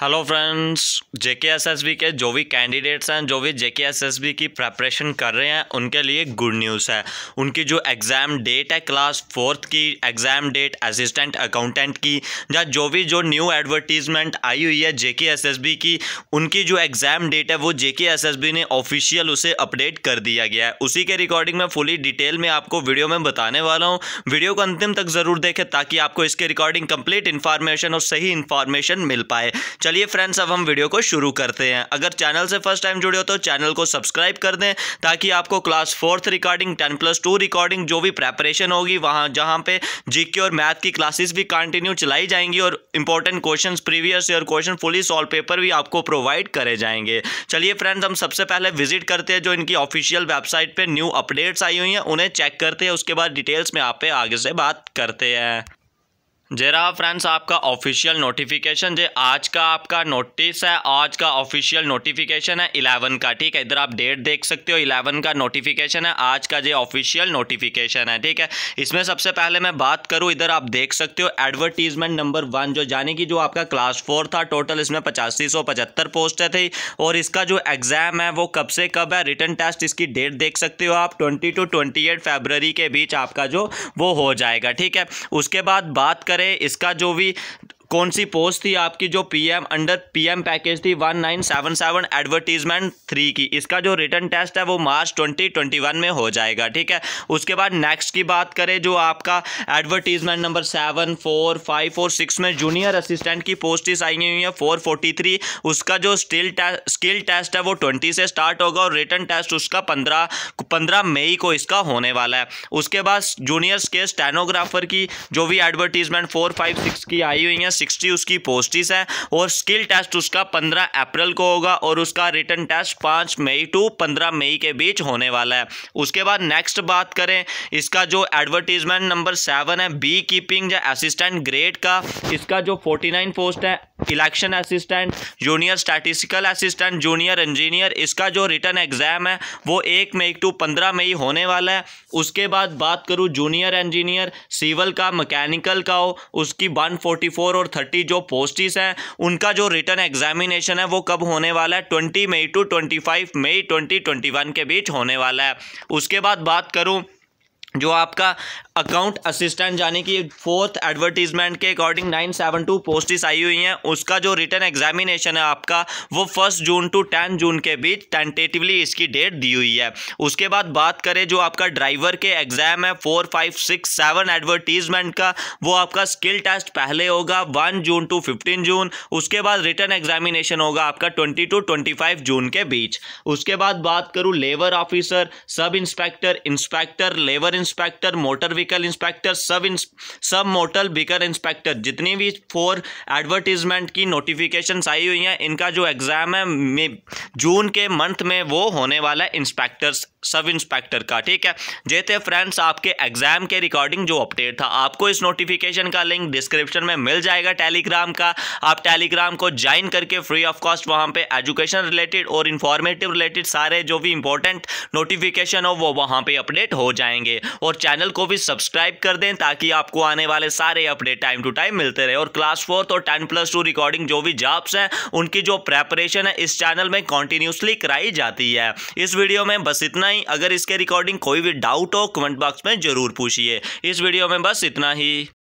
hello friends जेके के S S B के जो भी कैंडिडेट्स हैं जो भी जेके एस एस बी की प्रेपरेशन कर रहे हैं उनके लिए गुड न्यूज़ है उनकी जो एग्ज़ाम डेट है क्लास फोर्थ की एग्ज़ाम डेट असिस्टेंट अकाउंटेंट की या जो भी जो न्यू एडवर्टीजमेंट आई हुई है जेके एस एस बी की उनकी जो एग्ज़ाम डेट है वो J K S S B ने ऑफिशियल उसे अपडेट कर दिया गया है उसी के रिकॉर्डिंग में फुली डिटेल में आपको वीडियो में बताने वाला हूँ वीडियो को अंतिम तक ज़रूर देखें ताकि आपको इसके रिकॉर्डिंग कम्प्लीट इन्फॉर्मेशन और सही इन्फॉर्मेशन मिल पाए चलिए फ्रेंड्स अब हम वीडियो को शुरू करते हैं अगर चैनल से फर्स्ट टाइम जुड़े हो तो चैनल को सब्सक्राइब कर दें ताकि आपको class fourth recording ten plus two recording जो भी प्रेपरेशन होगी वहाँ जहाँ पे जीके और मैथ की क्लासेस भी कंटिन्यू चलाई जाएंगी और important question previous year question fully solve paper भी आपको प्रोवाइड करे जाएंगे चलिए फ्रेंड्स हम सबसे पहले विजिट करते हैं जो इनकी ऑफिशियल वेबसाइट पर न्यू अपडेट्स आई हुई हैं उन्हें चेक करते हैं उसके बाद डिटेल्स में आप आगे से बात करते हैं जरा फ्रेंड्स आपका ऑफिशियल नोटिफिकेशन जो आज का आपका नोटिस है आज का ऑफिशियल नोटिफिकेशन है इलेवन का ठीक है इधर आप डेट देख सकते हो इलेवन का नोटिफिकेशन है आज का जो ऑफिशियल नोटिफिकेशन है ठीक है इसमें सबसे पहले मैं बात करूँ इधर आप देख सकते हो एडवर्टीजमेंट नंबर वन जो यानी कि जो आपका क्लास फोर था टोटल इसमें पचासी सौ पचहत्तर पोस्टें थी और इसका जो एग्ज़ाम है वो कब से कब है रिटर्न टेस्ट इसकी डेट देख सकते हो आप ट्वेंटी टू ट्वेंटी एट के बीच आपका जो वो हो जाएगा ठीक है उसके बाद बात करें इसका जो भी कौन सी पोस्ट थी आपकी जो पीएम अंडर पीएम पैकेज थी one nine seven seven advertisement three की इसका जो रिटर्न टेस्ट है वो मार्च ट्वेंटी ट्वेंटी वन में हो जाएगा ठीक है उसके बाद नेक्स्ट की बात करें जो आपका advertisement number seven four five four six में जूनियर असिस्टेंट की पोस्टिस आई हुई है फोर फोर्टी थ्री उसका जो स्टिल स्किल टेस्ट है वो ट्वेंटी से स्टार्ट होगा और रिटर्न टेस्ट उसका पंद्रह पंद्रह मई को इसका होने वाला है उसके बाद जूनियर्स के स्टेनोग्राफर की जो भी एडवर्टीजमेंट फोर फाइव सिक्स की आई हुई है सिक्सटी उसकी पोस्टिस है और स्किल टेस्ट उसका पंद्रह अप्रैल को होगा और उसका रिटर्न टेस्ट पाँच मई टू पंद्रह मई के बीच होने वाला है उसके बाद नेक्स्ट बात करें इसका जो एडवर्टीजमेंट नंबर सेवन है बी कीपिंग या असिस्टेंट ग्रेड का इसका जो फोर्टी नाइन पोस्ट है election assistant junior statistical assistant junior engineer इसका जो रिटर्न एग्ज़ाम है वो एक मई टू पंद्रह मई होने वाला है उसके बाद बात करूँ जूनियर इंजीनियर सिविल का मैकेनिकल का हो उसकी फोर और थर्टी जो पोस्टिस हैं उनका जो रिटर्न एग्जामिनेशन है वो कब होने वाला है ट्वेंटी मई टू फाइव मई वन के बीच होने वाला है उसके बाद बात करूँ जो आपका अकाउंट असिस्टेंट यानी कि फोर्थ एडवर्टीजमेंट के अकॉर्डिंग 972 पोस्टिस आई हुई हैं उसका जो रिटर्न एग्जामिनेशन है आपका वो फर्स्ट जून टू टेन जून के बीच टेंटेटिवली इसकी डेट दी हुई है उसके बाद बात करें जो आपका ड्राइवर के एग्जाम है four five six seven advertisement का वो आपका स्किल टेस्ट पहले होगा वन जून टू फिफ्टीन जून उसके बाद रिटर्न एग्जामिनेशन होगा आपका ट्वेंटी टू ट्वेंटी फाइव जून के बीच उसके बाद बात करूँ labour officer sub inspector inspector labour inspector motor vehicle inspector sub sub motor vehicle inspector जितनी भी फोर एडवर्टीजमेंट की नोटिफिकेशन आई हुई हैं इनका जो एग्ज़ाम है जून के मंथ में वो होने वाला है इंस्पेक्टर्स सब इंस्पेक्टर का ठीक है ये थे फ्रेंड्स आपके एग्जाम के रिकॉर्डिंग जो अपडेट था आपको इस नोटिफिकेशन का लिंक डिस्क्रिप्शन में मिल जाएगा टेलीग्राम का आप टेलीग्राम को ज्वाइन करके फ्री ऑफ कॉस्ट वहां पे एजुकेशन रिलेटेड और इंफॉर्मेटिव रिलेटेड सारे जो भी इंपॉर्टेंट नोटिफिकेशन हो वो वहां पर अपडेट हो जाएंगे और चैनल को भी सब्सक्राइब कर दें ताकि आपको आने वाले सारे अपडेट टाइम टू टाइम मिलते रहे और क्लास फोर्थ और टेन प्लस टू रिकॉर्डिंग जो भी जॉब्स हैं उनकी जो प्रेपरेशन है इस चैनल में कॉन्टिन्यूसली कराई जाती है इस वीडियो में बस इतना ही अगर इसके रिकॉर्डिंग कोई भी डाउट हो कमेंट बॉक्स में ज़रूर पूछिए इस वीडियो में बस इतना ही